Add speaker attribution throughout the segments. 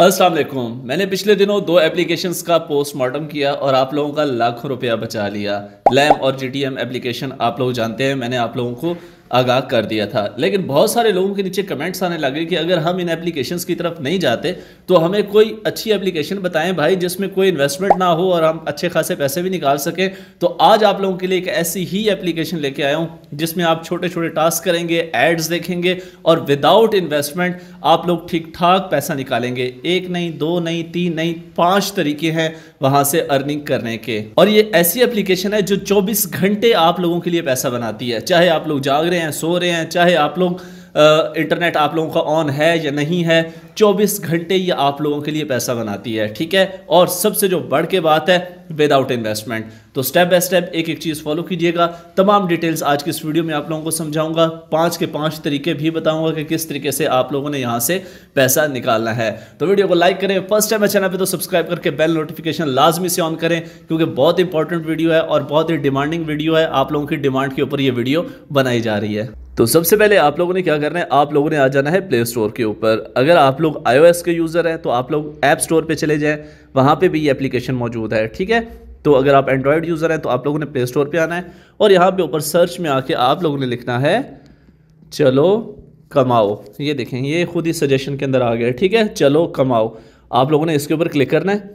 Speaker 1: असलम मैंने पिछले दिनों दो एप्लीकेशंस का पोस्टमार्टम किया और आप लोगों का लाखों रुपया बचा लिया लैम और जी टी एम एप्लीकेशन आप लोग जानते हैं मैंने आप लोगों को आगाह कर दिया था लेकिन बहुत सारे लोगों के नीचे कमेंट्स आने लगे कि अगर हम इन एप्लीकेशन की तरफ नहीं जाते तो हमें कोई अच्छी एप्लीकेशन बताएं भाई जिसमें कोई इन्वेस्टमेंट ना हो और हम अच्छे खासे पैसे भी निकाल सकें तो आज आप लोगों के लिए एक ऐसी ही एप्लीकेशन लेके आया हूँ जिसमें आप छोटे छोटे टास्क करेंगे एड्स देखेंगे और विदाउट इन्वेस्टमेंट आप लोग ठीक ठाक पैसा निकालेंगे एक नहीं दो नहीं तीन नहीं पांच तरीके हैं वहां से अर्निंग करने के और ये ऐसी एप्लीकेशन है जो चौबीस घंटे आप लोगों के लिए पैसा बनाती है चाहे आप लोग जाग रहे हैं हैं सो रहे हैं चाहे आप लोग इंटरनेट आप लोगों का ऑन है या नहीं है 24 घंटे ये आप लोगों के लिए पैसा बनाती है ठीक है और सबसे जो बढ़ के बात है विदाउट इन्वेस्टमेंट तो स्टेप बाय स्टेप एक एक चीज़ फॉलो कीजिएगा तमाम डिटेल्स आज की इस वीडियो में आप लोगों को समझाऊंगा पांच के पांच तरीके भी बताऊंगा कि किस तरीके से आप लोगों ने यहाँ से पैसा निकालना है तो वीडियो को लाइक करें फर्स्ट टाइम चैनल पर तो सब्सक्राइब करके बेल नोटिफिकेशन लाजमी से ऑन करें क्योंकि बहुत इंपॉर्टेंट वीडियो है और बहुत ही डिमांडिंग वीडियो है आप लोगों की डिमांड के ऊपर ये वीडियो बनाई जा रही है तो सबसे पहले आप लोगों ने क्या करना है आप लोगों ने आ जाना है प्ले स्टोर के ऊपर अगर आप लोग आईओएस के यूज़र हैं तो आप लोग ऐप स्टोर पे चले जाएं वहाँ पे भी ये एप्लीकेशन मौजूद है ठीक है तो अगर आप एंड्रॉयड यूज़र हैं तो आप लोगों ने प्ले स्टोर पर आना है और यहाँ पर ऊपर सर्च में आके आप लोगों ने लिखना है चलो कमाओ ये देखें ये खुद ही सजेशन के अंदर आ गया ठीक है चलो कमाओ आप लोगों ने इसके ऊपर क्लिक करना है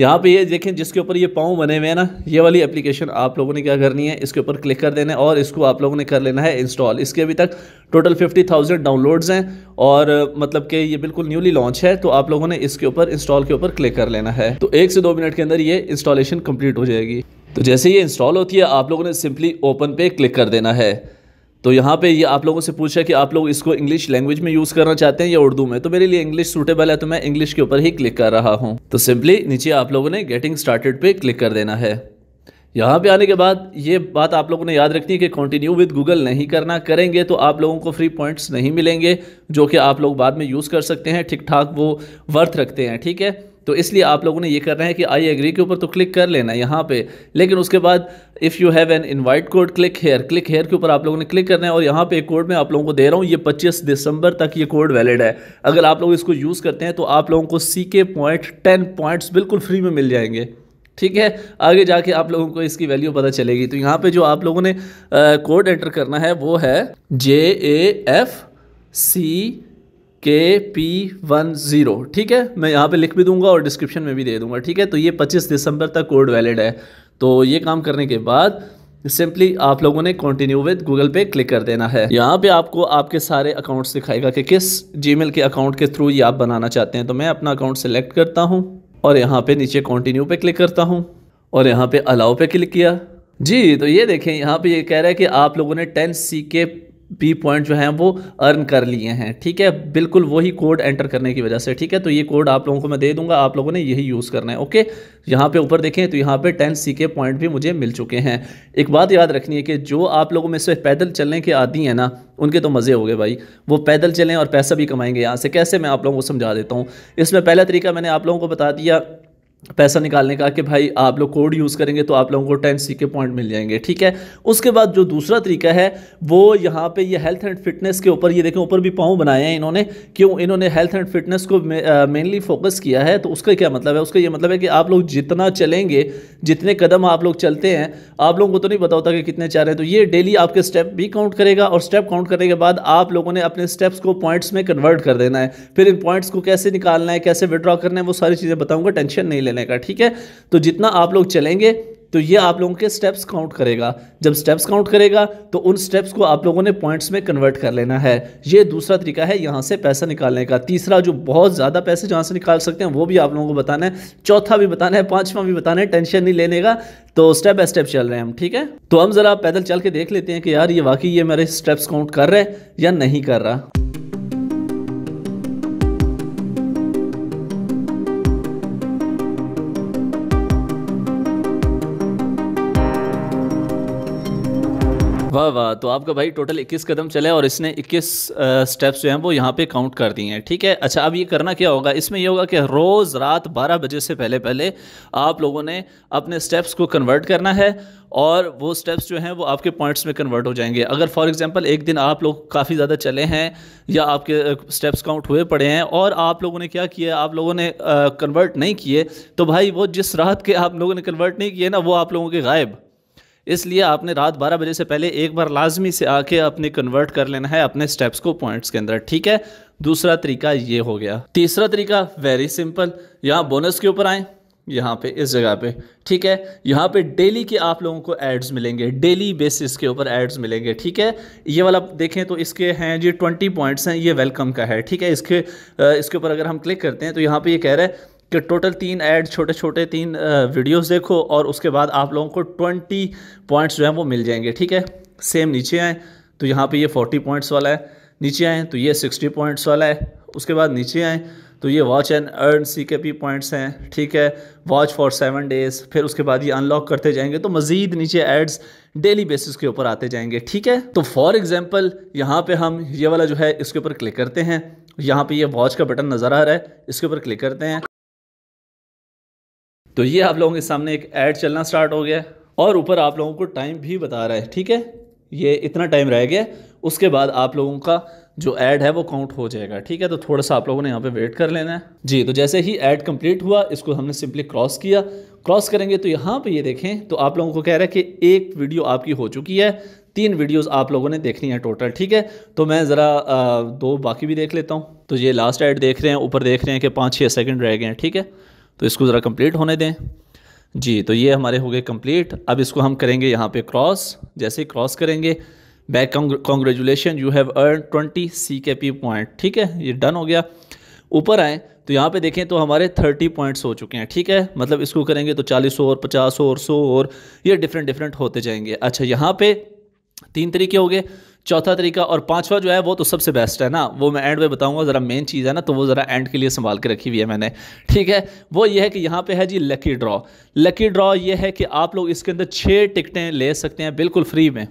Speaker 1: यहाँ पे ये देखें जिसके ऊपर ये पाँव बने हुए हैं ना ये वाली एप्लीकेशन आप लोगों ने क्या करनी है इसके ऊपर क्लिक कर देना है और इसको आप लोगों ने कर लेना है इंस्टॉल इसके अभी तक टोटल फिफ्टी थाउजेंड डाउनलोड्स हैं और मतलब कि ये बिल्कुल न्यूली लॉन्च है तो आप लोगों ने इसके ऊपर इंस्टॉल के ऊपर क्लिक कर लेना है तो एक से दो मिनट के अंदर ये इंस्टॉलेशन कम्प्लीट हो जाएगी तो जैसे ये इंस्टॉल होती है आप लोगों ने सिंपली ओपन पे क्लिक कर देना है तो यहाँ पे ये आप लोगों से पूछा कि आप लोग इसको इंग्लिश लैंग्वेज में यूज़ करना चाहते हैं या उर्दू में तो मेरे लिए इंग्लिश सूटेबल है तो मैं इंग्लिश के ऊपर ही क्लिक कर रहा हूँ तो सिंपली नीचे आप लोगों ने गेटिंग स्टार्टेड पे क्लिक कर देना है यहाँ पे आने के बाद ये बात आप लोगों ने याद रखनी है कि कंटिन्यू विद गूगल नहीं करना करेंगे तो आप लोगों को फ्री पॉइंट्स नहीं मिलेंगे जो कि आप लोग बाद में यूज़ कर सकते हैं ठीक ठाक वो वर्थ रखते हैं ठीक है तो इसलिए आप लोगों ने ये करना है कि आई एग्री के ऊपर तो क्लिक कर लेना है यहाँ पे लेकिन उसके बाद if you have an invite code click here click here के ऊपर आप लोगों ने क्लिक करना है और यहाँ पे एक कोड मैं आप लोगों को दे रहा हूँ ये 25 दिसंबर तक ये कोड वैलिड है अगर आप लोग इसको यूज़ करते हैं तो आप लोगों को सी के पॉइंट टेन पॉइंट्स बिल्कुल फ्री में मिल जाएंगे ठीक है आगे जाके आप लोगों को इसकी वैल्यू पता चलेगी तो यहाँ पर जो आप लोगों ने कोड एंटर करना है वो है जे A F C K P one zero ठीक है मैं यहाँ पे लिख भी दूंगा और डिस्क्रिप्शन में भी दे दूंगा ठीक है तो ये 25 दिसंबर तक कोड वैलिड है तो ये काम करने के बाद सिंपली आप लोगों ने कंटिन्यू विद गूगल पे क्लिक कर देना है यहाँ पे आपको आपके सारे अकाउंट्स दिखाएगा कि किस जी के अकाउंट के थ्रू ये आप बनाना चाहते हैं तो मैं अपना अकाउंट सेलेक्ट करता हूँ और यहाँ पे नीचे कॉन्टिन्यू पे क्लिक करता हूँ और यहाँ पे अलाउ पे क्लिक किया जी तो ये देखें यहाँ पे ये कह रहा है कि आप लोगों ने टेन सी के बी पॉइंट जो हैं वो अर्न कर लिए हैं ठीक है बिल्कुल वही कोड एंटर करने की वजह से ठीक है तो ये कोड आप लोगों को मैं दे दूंगा आप लोगों ने यही यूज़ करना है ओके यहाँ पे ऊपर देखें तो यहाँ पे टेन सी के पॉइंट भी मुझे मिल चुके हैं एक बात याद रखनी है कि जो आप लोगों में से पैदल चलने के आदि हैं ना उनके तो मज़े हो गए भाई वो पैदल चलें और पैसा भी कमाएंगे यहाँ से कैसे मैं आप लोगों को समझा देता हूँ इसमें पहला तरीका मैंने आप लोगों को बता दिया पैसा निकालने का कि भाई आप लोग कोड यूज़ करेंगे तो आप लोगों को टेन सी के पॉइंट मिल जाएंगे ठीक है उसके बाद जो दूसरा तरीका है वो यहाँ पे ये हेल्थ एंड फिटनेस के ऊपर ये देखें ऊपर भी पाँव बनाए हैं इन्होंने क्यों इन्होंने हेल्थ एंड फिटनेस को मेनली फोकस किया है तो उसका क्या मतलब है उसका ये मतलब है कि आप लोग जितना चलेंगे जितने कदम आप लोग चलते हैं आप लोगों को तो नहीं पता होता कि कितने चाह रहे हैं तो ये डेली आपके स्टेप भी काउंट करेगा और स्टेप काउंट करने के बाद आप लोगों ने अपने स्टेप्स को पॉइंट्स में कन्वर्ट कर देना है फिर इन पॉइंट्स को कैसे निकालना है कैसे विड्रॉ करना है वो सारी चीज़ें बताऊँगा टेंशन नहीं लेने का ठीक है तो जितना आप लोग चलेंगे तो ये आप लोगों के स्टेप्स काउंट करेगा जब स्टेप्स काउंट करेगा तो उन स्टेप्स को आप लोगों ने पॉइंट्स में कन्वर्ट कर लेना है ये दूसरा तरीका है यहाँ से पैसा निकालने का तीसरा जो बहुत ज़्यादा पैसे जहाँ से निकाल सकते हैं वो भी आप लोगों को बताना है चौथा भी बताना है पाँचवा भी बताना है टेंशन नहीं लेने का तो स्टेप बाय स्टेप चल रहे हैं हम ठीक है तो हम ज़रा पैदल चल के देख लेते हैं कि यार ये वाकई ये मेरे स्टेप्स काउंट कर रहे हैं या नहीं कर रहा वाह वाह तो आपका भाई टोटल 21 कदम चले और इसने 21 स्टेप्स जो हैं वो यहाँ पे काउंट कर दिए हैं ठीक है अच्छा अब ये करना क्या होगा इसमें ये होगा कि रोज़ रात 12 बजे से पहले पहले आप लोगों ने अपने स्टेप्स को कन्वर्ट करना है और वो स्टेप्स जो हैं वो आपके पॉइंट्स में कन्वर्ट हो जाएंगे अगर फॉर एग्जांपल एक दिन आप लोग काफ़ी ज़्यादा चले हैं या आपके स्टेप्स काउंट हुए पड़े हैं और आप लोगों ने क्या किया आप लोगों ने कन्वर्ट नहीं किए तो भाई वो जिस रात के आप लोगों ने कन्वर्ट नहीं किए ना वो आप लोगों के गायब इसलिए आपने रात बारह बजे से पहले एक बार लाजमी से आके अपने कन्वर्ट कर लेना है अपने स्टेप्स को पॉइंट्स के अंदर ठीक है दूसरा तरीका ये हो गया तीसरा तरीका वेरी सिंपल यहाँ बोनस के ऊपर आएँ यहाँ पे इस जगह पे ठीक है यहाँ पे डेली के आप लोगों को एड्स मिलेंगे डेली बेसिस के ऊपर एड्स मिलेंगे ठीक है ये वाला देखें तो इसके हैं जी ट्वेंटी पॉइंट्स हैं ये वेलकम का है ठीक है इसके इसके ऊपर अगर हम क्लिक करते हैं तो यहाँ पे ये कह रहा है कि टोटल तीन ऐड छोटे छोटे तीन वीडियोस देखो और उसके बाद आप लोगों को ट्वेंटी पॉइंट्स जो हैं वो मिल जाएंगे ठीक है सेम नीचे आएँ तो यहाँ पे ये फोर्टी पॉइंट्स वाला है नीचे आएँ तो ये सिक्सटी पॉइंट्स वाला है उसके बाद नीचे आएँ तो ये watch and earn C K P points हैं ठीक है वॉच फॉर सेवन डेज़ फिर उसके बाद ये अनलॉक करते जाएंगे तो मज़ीद नीचे एड्स डेली बेसिस के ऊपर आते जाएंगे ठीक है तो फॉर एग्ज़ाम्पल यहाँ पे हम ये वाला जो है इसके ऊपर क्लिक करते हैं यहाँ पे ये वॉच का बटन नज़र आ रहा है इसके ऊपर क्लिक करते हैं तो ये आप लोगों के सामने एक ऐड चलना स्टार्ट हो गया और ऊपर आप लोगों को टाइम भी बता रहा है ठीक है ये इतना टाइम रह गया उसके बाद आप लोगों का जो ऐड है वो काउंट हो जाएगा ठीक है तो थोड़ा सा आप लोगों ने यहाँ पे वेट कर लेना है जी तो जैसे ही ऐड कंप्लीट हुआ इसको हमने सिंपली क्रॉस किया क्रॉस करेंगे तो यहाँ पे ये देखें तो आप लोगों को कह रहा है कि एक वीडियो आपकी हो चुकी है तीन वीडियोस आप लोगों ने देखनी है टोटल ठीक है तो मैं ज़रा दो बाकी भी देख लेता हूँ तो ये लास्ट ऐड देख रहे हैं ऊपर देख रहे हैं कि पाँच छः सेकेंड रह गए हैं ठीक है तो इसको ज़रा कंप्लीट होने दें जी तो ये हमारे हो गए कंप्लीट अब इसको हम करेंगे यहाँ पे क्रॉस जैसे क्रॉस करेंगे back congratulation you have earn twenty C K P point ठीक है ये डन हो गया ऊपर आए तो यहाँ पे देखें तो हमारे थर्टी पॉइंट्स हो चुके हैं ठीक है मतलब इसको करेंगे तो चालीस और पचास और सौ और ये डिफरेंट डिफरेंट होते जाएंगे अच्छा यहाँ पे तीन तरीके हो गए चौथा तरीका और पांचवा जो है वो तो सबसे बेस्ट है ना वो मैं एंड में बताऊंगा ज़रा मेन चीज़ है ना तो वो ज़रा एंड के लिए संभाल के रखी हुई है मैंने ठीक है वो ये है कि यहाँ पे है जी लकी ड्रॉ लकी ड्रॉ ये है कि आप लोग इसके अंदर छः टिकटें ले सकते हैं बिल्कुल फ्री में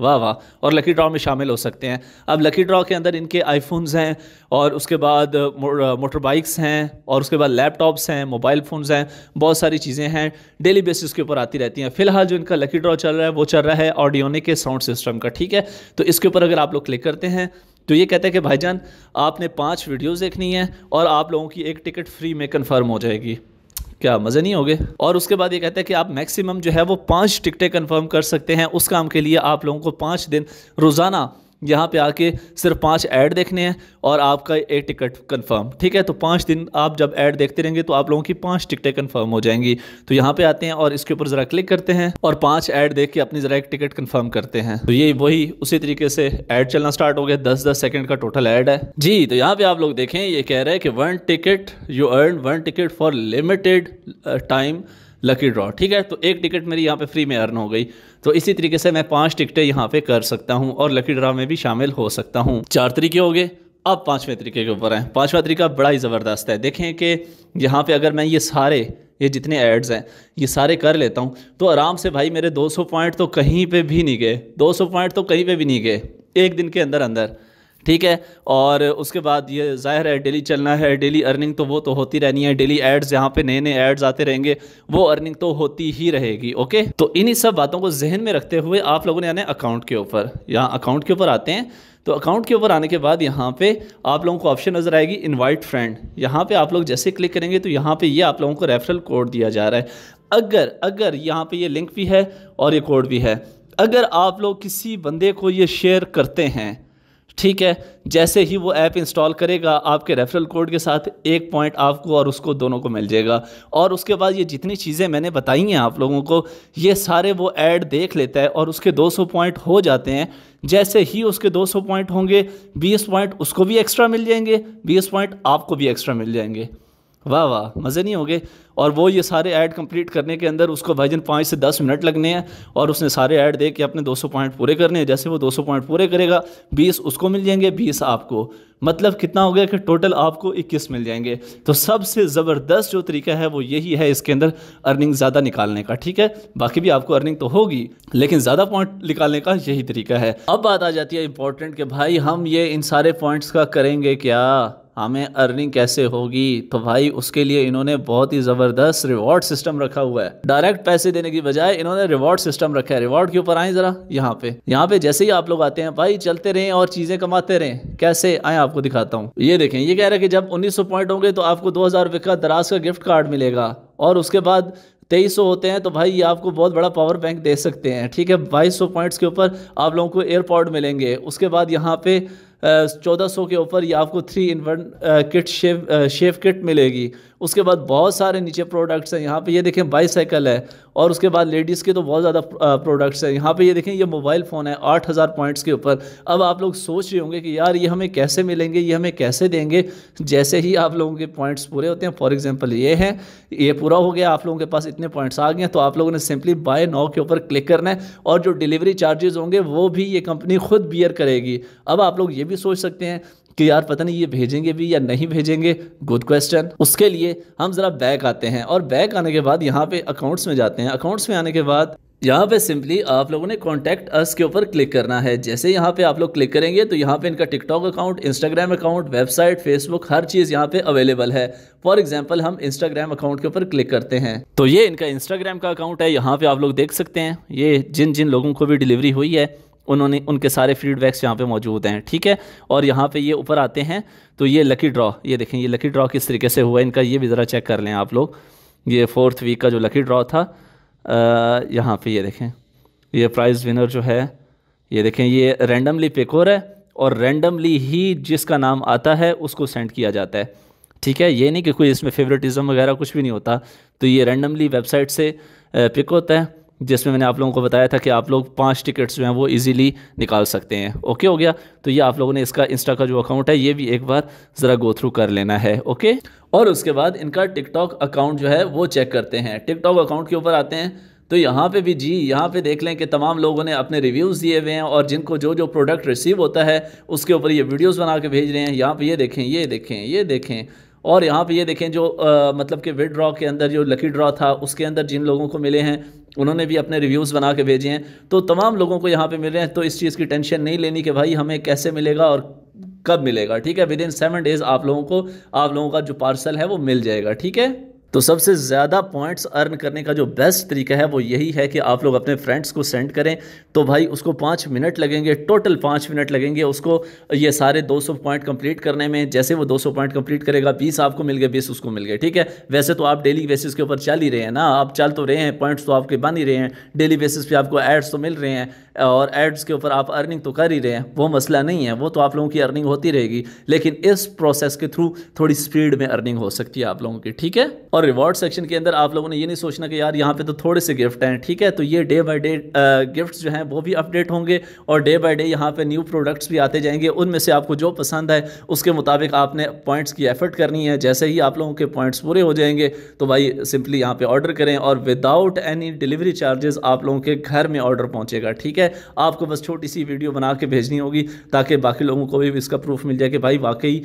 Speaker 1: वाह वाह और लकी ड्रॉ में शामिल हो सकते हैं अब लकी ड्रॉ के अंदर इनके आईफोन्स हैं और उसके बाद मोटर बाइक्स हैं और उसके बाद लैपटॉप्स हैं मोबाइल फ़ोन्स हैं बहुत सारी चीज़ें हैं डेली बेसिस के ऊपर आती रहती हैं फिलहाल जो इनका लकी ड्रॉ चल रहा है वो चल रहा है ऑडियोनिक के साउंड सिस्टम का ठीक है तो इसके ऊपर अगर आप लोग क्लिक करते हैं तो ये कहते हैं कि भाईजान आपने पाँच वीडियोज़ देखनी है और आप लोगों की एक टिकट फ्री में कन्फर्म हो जाएगी क्या मज़े नहीं होगे और उसके बाद ये कहते हैं कि आप मैक्सिमम जो है वो पाँच टिकटें कन्फर्म कर सकते हैं उस काम के लिए आप लोगों को पाँच दिन रोज़ाना यहाँ पे आके सिर्फ पांच ऐड देखने हैं और आपका एक टिकट कंफर्म ठीक है तो पांच दिन आप जब ऐड देखते रहेंगे तो आप लोगों की पांच टिकटें कंफर्म हो जाएंगी तो यहाँ पे आते हैं और इसके ऊपर ज़रा क्लिक करते हैं और पांच ऐड देख के अपनी ज़रा एक टिकट कंफर्म करते हैं तो ये वही उसी तरीके से ऐड चलना स्टार्ट हो गया दस दस सेकेंड का टोटल ऐड है जी तो यहाँ पर आप लोग देखें ये कह रहे हैं कि one ticket you earn one ticket for limited time lucky draw ठीक है तो एक टिकट मेरी यहाँ पे फ्री में अर्न हो गई तो इसी तरीके से मैं पांच टिकटें यहाँ पे कर सकता हूँ और लकी ड्रॉ में भी शामिल हो सकता हूँ चार तरीके हो गए अब पाँचवें तरीके के ऊपर हैं पाँचवा तरीका बड़ा ही ज़बरदस्त है देखें कि यहाँ पे अगर मैं ये सारे ये जितने एड्स हैं ये सारे कर लेता हूँ तो आराम से भाई मेरे 200 पॉइंट तो कहीं पे भी नहीं गए 200 पॉइंट तो कहीं पे भी नहीं गए एक दिन के अंदर अंदर ठीक है और उसके बाद ये जाहिर है डेली चलना है डेली अर्निंग तो वो तो होती रहनी है डेली एड्स यहाँ पे नए नए एड्स आते रहेंगे वो अर्निंग तो होती ही रहेगी ओके तो इन्हीं सब बातों को जहन में रखते हुए आप लोगों ने आने अकाउंट के ऊपर यहाँ अकाउंट के ऊपर आते हैं तो अकाउंट के ऊपर आने के बाद यहाँ पे आप लोगों को ऑप्शन नज़र आएगी इनवाइट फ्रेंड यहाँ पे आप लोग जैसे क्लिक करेंगे तो यहाँ पे ये आप लोगों को रेफरल कोड दिया जा रहा है अगर अगर यहाँ पे ये लिंक भी है और ये कोड भी है अगर आप लोग किसी बंदे को ये शेयर करते हैं ठीक है जैसे ही वो ऐप इंस्टॉल करेगा आपके रेफरल कोड के साथ एक पॉइंट आपको और उसको दोनों को मिल जाएगा और उसके बाद ये जितनी चीज़ें मैंने बताई हैं आप लोगों को ये सारे वो ऐड देख लेता है और उसके 200 पॉइंट हो जाते हैं जैसे ही उसके 200 पॉइंट होंगे 20 पॉइंट उसको भी एक्स्ट्रा मिल जाएंगे 20 पॉइंट आपको भी एक्स्ट्रा मिल जाएंगे वाह वाह मज़े नहीं होंगे और वो ये सारे ऐड कंप्लीट करने के अंदर उसको भाईजन पाँच से दस मिनट लगने हैं और उसने सारे ऐड दे के अपने 200 पॉइंट पूरे करने हैं जैसे वो 200 पॉइंट पूरे करेगा 20 उसको मिल जाएंगे 20 आपको मतलब कितना हो गया कि टोटल आपको 21 मिल जाएंगे तो सबसे ज़बरदस्त जो तरीका है वो यही है इसके अंदर अर्निंग ज़्यादा निकालने का ठीक है बाकी भी आपको अर्निंग तो होगी लेकिन ज़्यादा पॉइंट निकालने का यही तरीका है अब बात आ जाती है इंपॉर्टेंट कि भाई हम ये इन सारे पॉइंट्स का करेंगे क्या हमें अर्निंग कैसे होगी तो भाई उसके लिए इन्होंने बहुत ही ज़बरदस्त रिवॉर्ड सिस्टम रखा हुआ है डायरेक्ट पैसे देने की बजाय इन्होंने रिवॉर्ड सिस्टम रखा है रिवॉर्ड के ऊपर आए ज़रा यहाँ पे यहाँ पे जैसे ही आप लोग आते हैं भाई चलते रहें और चीज़ें कमाते रहें कैसे आए आपको दिखाता हूँ ये देखें ये कह रहे हैं कि जब उन्नीस पॉइंट होंगे तो आपको दो हज़ार का दराज का गिफ्ट कार्ड मिलेगा और उसके बाद तेईस सौ होते हैं तो भाई ये आपको बहुत बड़ा पावर बैंक दे सकते हैं ठीक है बाईस सौ पॉइंट्स के ऊपर आप लोगों को एयरपोर्ट मिलेंगे उसके बाद यहाँ पे चौदह सौ के ऊपर ये आपको three in one kit shave shave kit मिलेगी उसके बाद बहुत सारे नीचे प्रोडक्ट्स हैं यहाँ पे ये देखें बाईसाइकिल है और उसके बाद लेडीज़ के तो बहुत ज़्यादा प्रोडक्ट्स हैं यहाँ पे ये देखें ये मोबाइल फ़ोन है आठ हज़ार पॉइंट्स के ऊपर अब आप लोग सोच रहे होंगे कि यार ये हमें कैसे मिलेंगे ये हमें कैसे देंगे जैसे ही आप लोगों के पॉइंट्स पूरे होते हैं फॉर एग्ज़ाम्पल ये हैं ये पूरा हो गया आप लोगों के पास इतने पॉइंट्स आ गए तो आप लोगों ने सिंपली बाय नाव के ऊपर क्लिक करना है और जो डिलीवरी चार्जेज़ होंगे वो भी ये कंपनी खुद बियर करेगी अब आप लोग ये भी सोच सकते हैं कि यार पता नहीं ये भेजेंगे भी या नहीं भेजेंगे गुड क्वेश्चन उसके लिए हम ज़रा बैक आते हैं और बैक आने के बाद यहाँ पे अकाउंट्स में जाते हैं अकाउंट्स में आने के बाद यहाँ पे सिंपली आप लोगों ने कॉन्टैक्ट अस के ऊपर क्लिक करना है जैसे यहाँ पे आप लोग क्लिक करेंगे तो यहाँ पे इनका TikTok account Instagram account website Facebook हर चीज़ यहाँ पे अवेलेबल है फॉर एग्जाम्पल हम इंस्टाग्राम अकाउंट के ऊपर क्लिक करते हैं तो ये इनका इंस्टाग्राम का अकाउंट है यहाँ पे आप लोग देख सकते हैं ये जिन जिन लोगों को भी डिलीवरी हुई है उन्होंने उनके सारे फीडबैक्स यहाँ पे मौजूद हैं ठीक है और यहाँ पे ये ऊपर आते हैं तो ये लकी ड्रॉ ये देखें ये लकी ड्रॉ किस तरीके से हुआ इनका ये भी ज़रा चेक कर लें आप लोग ये फोर्थ वीक का जो लकी ड्रॉ था यहाँ पर ये देखें ये प्राइज़ विनर जो है ये देखें ये रेंडमली पिक हो रहा है और रेंडमली ही जिसका नाम आता है उसको सेंड किया जाता है ठीक है ये नहीं कि कोई इसमें फेवरेटिज्म वगैरह कुछ भी नहीं होता तो ये रेंडमली वेबसाइट से पिक होता है जिसमें मैंने आप लोगों को बताया था कि आप लोग पांच टिकट्स जो हैं वो इजीली निकाल सकते हैं ओके हो गया तो ये आप लोगों ने इसका इंस्टा का जो अकाउंट है ये भी एक बार ज़रा गो थ्रू कर लेना है ओके और उसके बाद इनका टिकटॉक अकाउंट जो है वो चेक करते हैं टिकटॉक अकाउंट के ऊपर आते हैं तो यहाँ पे भी जी यहाँ पे देख लें कि तमाम लोगों ने अपने रिव्यूज़ दिए हुए हैं और जिनको जो जो प्रोडक्ट रिसीव होता है उसके ऊपर ये वीडियोस बना के भेज रहे हैं यहाँ पे ये देखें ये देखें ये देखें और यहाँ पे ये देखें जो आ, मतलब कि विद ड्रॉ के अंदर जो लकी ड्रॉ था उसके अंदर जिन लोगों को मिले हैं उन्होंने भी अपने रिव्यूज़ बना के भेजे हैं तो तमाम लोगों को यहाँ पे मिल रहे हैं तो इस चीज़ की टेंशन नहीं लेनी कि भाई हमें कैसे मिलेगा और कब मिलेगा ठीक है विद इन सेवन डेज़ आप लोगों को आप लोगों का जो पार्सल है वो मिल जाएगा ठीक है तो सबसे ज़्यादा पॉइंट्स अर्न करने का जो बेस्ट तरीका है वो यही है कि आप लोग अपने फ्रेंड्स को सेंड करें तो भाई उसको पाँच मिनट लगेंगे टोटल पाँच मिनट लगेंगे उसको ये सारे 200 पॉइंट कंप्लीट करने में जैसे वो 200 पॉइंट कंप्लीट करेगा 20 आपको मिल गए 20 उसको मिल गए ठीक है वैसे तो आप डेली बेसिस के ऊपर चल ही रहे हैं ना आप चल तो रहे हैं पॉइंट्स तो आपके बन ही रहे हैं डेली बेसिस पर आपको एड्स तो मिल रहे हैं और एड्स के ऊपर आप अर्निंग तो कर ही रहे हैं वो मसला नहीं है वो तो आप लोगों की अर्निंग होती रहेगी लेकिन इस प्रोसेस के थ्रू थोड़ी स्पीड में अर्निंग हो सकती है आप लोगों की ठीक है और रिवॉर्ड सेक्शन के अंदर आप लोगों ने ये नहीं सोचना कि यार यहाँ पे तो थोड़े से गिफ्ट हैं ठीक है तो ये डे बाई डे गिफ्ट जो हैं वो भी अपडेट होंगे और डे बाई डे यहाँ पर न्यू प्रोडक्ट्स भी आते जाएंगे उनमें से आपको जो पसंद है उसके मुताबिक आपने पॉइंट्स की एफर्ट करनी है जैसे ही आप लोगों के पॉइंट्स पूरे हो जाएंगे तो भाई सिंपली यहाँ पर ऑर्डर करें और विदाउट एनी डिलीवरी चार्जेस आप लोगों के घर में ऑर्डर पहुँचेगा ठीक है है आपको बस छोटी सी वीडियो बना के भेजनी होगी ताकि बाकी लोगों को भी इसका प्रूफ मिल जाए कि भाई वाकई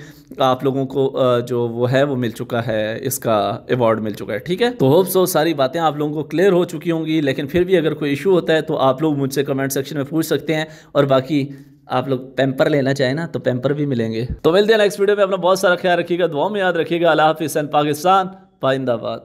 Speaker 1: आप लोगों को जो वो है वो मिल चुका है इसका अवार्ड मिल चुका है ठीक है तो होप सो सारी बातें आप लोगों को क्लियर हो चुकी होंगी लेकिन फिर भी अगर कोई इशू होता है तो आप लोग मुझसे कमेंट सेक्शन में पूछ सकते हैं और बाकी आप लोग पेम्पर लेना चाहें ना तो पेम्पर भी मिलेंगे तो मिलते हैं नेक्स्ट वीडियो में अपना बहुत सारा ख्याल रखिएगा दुआ में याद रखिएगा अला हाफिस पाकिस्तान पाइंदाबाद